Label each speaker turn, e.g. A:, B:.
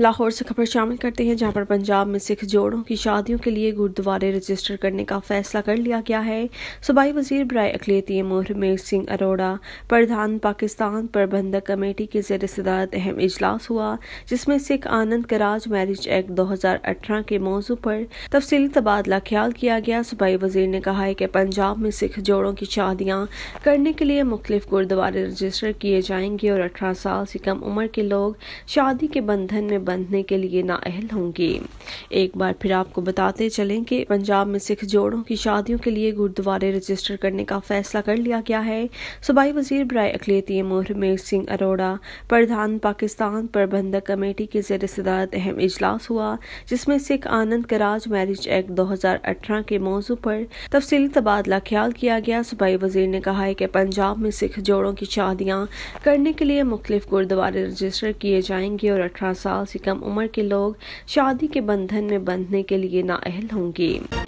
A: लाहौर से खबर शामिल करते हैं जहां पर पंजाब में सिख जोड़ों की शादियों के लिए गुरुद्वारे रजिस्टर करने का फैसला कर लिया गया है सूबाई वजीर ब्राय अकलीती अमूर सिंह अरोड़ा प्रधान पाकिस्तान प्रबंधक कमेटी के जेर सदारत अहम इजलास हुआ जिसमें सिख आनंद कराज मैरिज एक्ट दो हजार अठारह के मौजू पर तफसी तबादला ख्याल किया गया सूबाई वजीर ने कहा है कि पंजाब में सिख जोड़ों की शादियाँ करने के लिए मुख्तफ गुरुद्वारे रजिस्टर किए जाएंगे और अठारह साल से कम उम्र के लोग शादी के बंधन में बंधने के लिए नाअहल होंगे एक बार फिर आपको बताते चलें कि पंजाब में सिख जोड़ों की शादियों के लिए गुरुद्वारे रजिस्टर करने का फैसला कर लिया गया है सूबाई वजीर बरए अकलीती अमूर सिंह अरोड़ा प्रधान पाकिस्तान प्रबंधक कमेटी के जेर सदारत अहम इजलास हुआ जिसमें सिख आनंद कराज मैरिज एक्ट दो हजार अठारह के मौजू पर तफसी तबादला ख्याल किया गया सूबाई वजीर ने कहा है कि पंजाब में सिख जोड़ों की शादियाँ करने के लिए मुख्तलिफ गुरुद्वारे रजिस्टर किए जाएंगे और अठारह साल से से कम उम्र के लोग शादी के बंधन में बंधने के लिए नाअहल होंगे